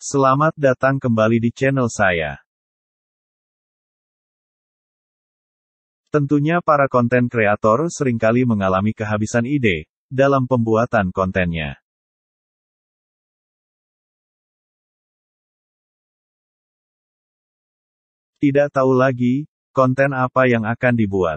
Selamat datang kembali di channel saya. Tentunya para konten kreator seringkali mengalami kehabisan ide dalam pembuatan kontennya. Tidak tahu lagi konten apa yang akan dibuat.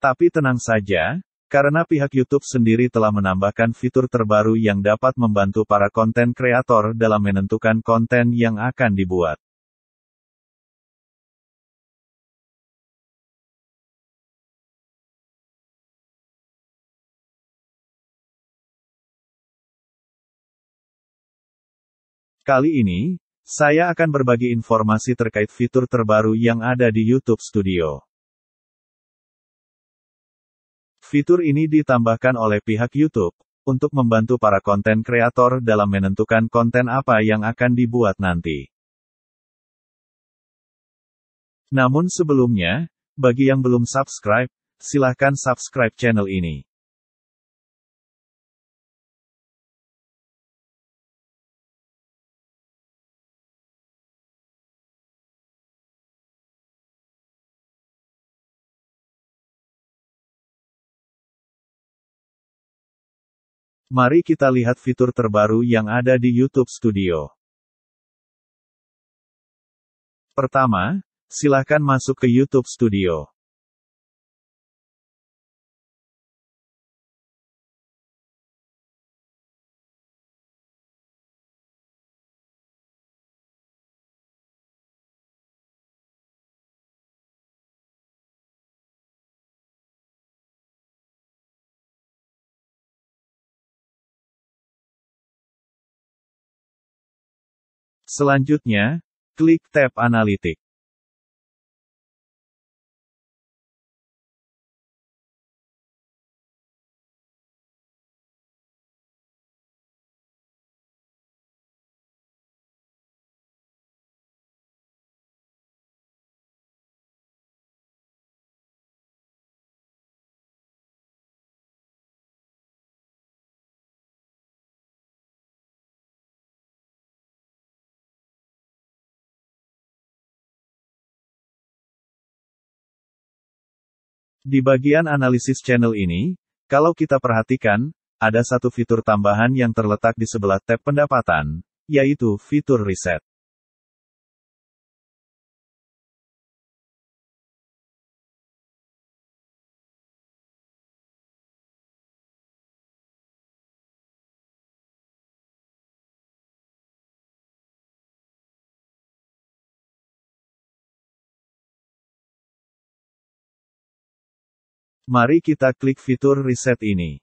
Tapi tenang saja, karena pihak YouTube sendiri telah menambahkan fitur terbaru yang dapat membantu para konten kreator dalam menentukan konten yang akan dibuat. Kali ini, saya akan berbagi informasi terkait fitur terbaru yang ada di YouTube Studio. Fitur ini ditambahkan oleh pihak YouTube untuk membantu para konten kreator dalam menentukan konten apa yang akan dibuat nanti. Namun sebelumnya, bagi yang belum subscribe, silahkan subscribe channel ini. Mari kita lihat fitur terbaru yang ada di YouTube Studio. Pertama, silakan masuk ke YouTube Studio. Selanjutnya, klik tab Analitik. Di bagian analisis channel ini, kalau kita perhatikan, ada satu fitur tambahan yang terletak di sebelah tab pendapatan, yaitu fitur reset. Mari kita klik fitur reset ini.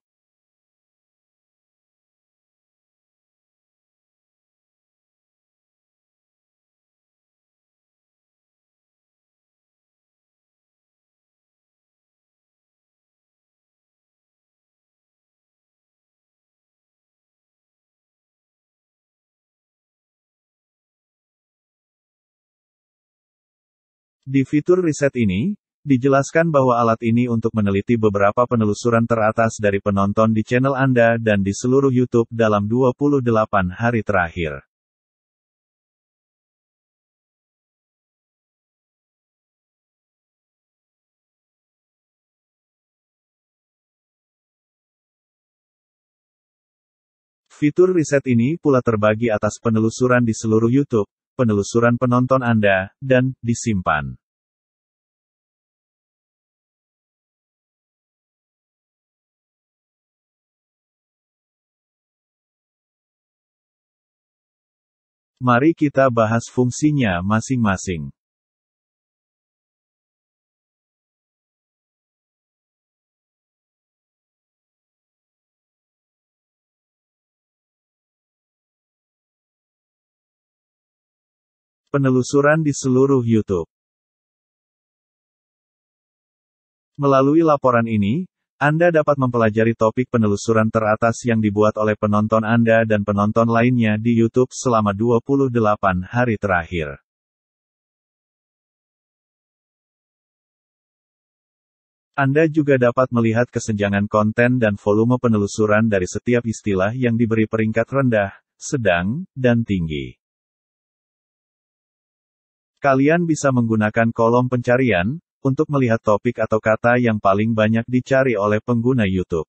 Di fitur reset ini, Dijelaskan bahwa alat ini untuk meneliti beberapa penelusuran teratas dari penonton di channel Anda dan di seluruh YouTube dalam 28 hari terakhir. Fitur riset ini pula terbagi atas penelusuran di seluruh YouTube, penelusuran penonton Anda, dan disimpan. Mari kita bahas fungsinya masing-masing. Penelusuran di seluruh YouTube Melalui laporan ini, anda dapat mempelajari topik penelusuran teratas yang dibuat oleh penonton Anda dan penonton lainnya di YouTube selama 28 hari terakhir. Anda juga dapat melihat kesenjangan konten dan volume penelusuran dari setiap istilah yang diberi peringkat rendah, sedang, dan tinggi. Kalian bisa menggunakan kolom pencarian, untuk melihat topik atau kata yang paling banyak dicari oleh pengguna YouTube.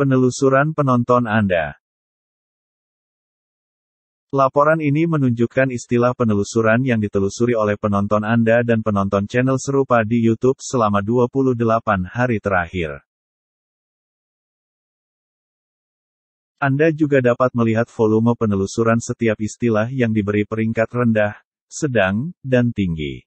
penelusuran penonton Anda. Laporan ini menunjukkan istilah penelusuran yang ditelusuri oleh penonton Anda dan penonton channel serupa di YouTube selama 28 hari terakhir. Anda juga dapat melihat volume penelusuran setiap istilah yang diberi peringkat rendah, sedang, dan tinggi.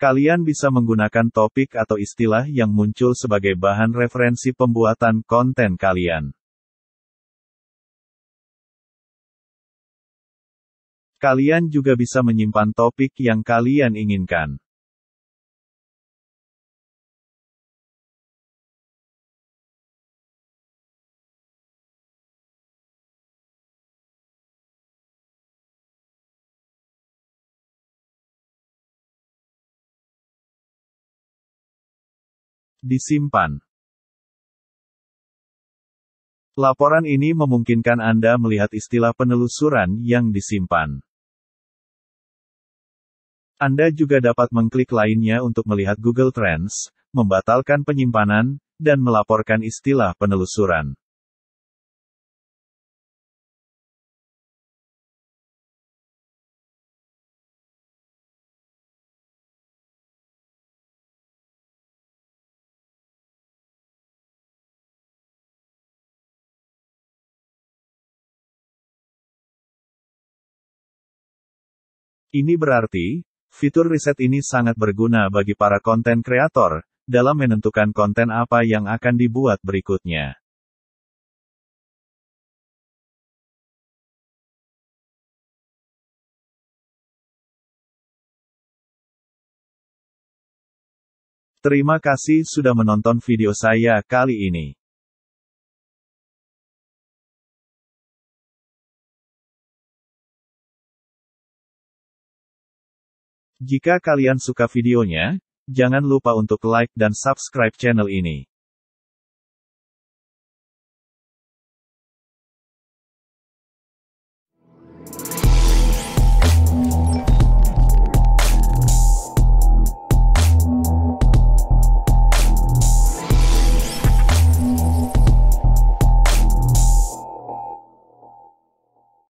Kalian bisa menggunakan topik atau istilah yang muncul sebagai bahan referensi pembuatan konten kalian. Kalian juga bisa menyimpan topik yang kalian inginkan. Disimpan. Laporan ini memungkinkan Anda melihat istilah penelusuran yang disimpan. Anda juga dapat mengklik lainnya untuk melihat Google Trends, membatalkan penyimpanan, dan melaporkan istilah penelusuran. Ini berarti, fitur riset ini sangat berguna bagi para konten kreator, dalam menentukan konten apa yang akan dibuat berikutnya. Terima kasih sudah menonton video saya kali ini. Jika kalian suka videonya, jangan lupa untuk like dan subscribe channel ini.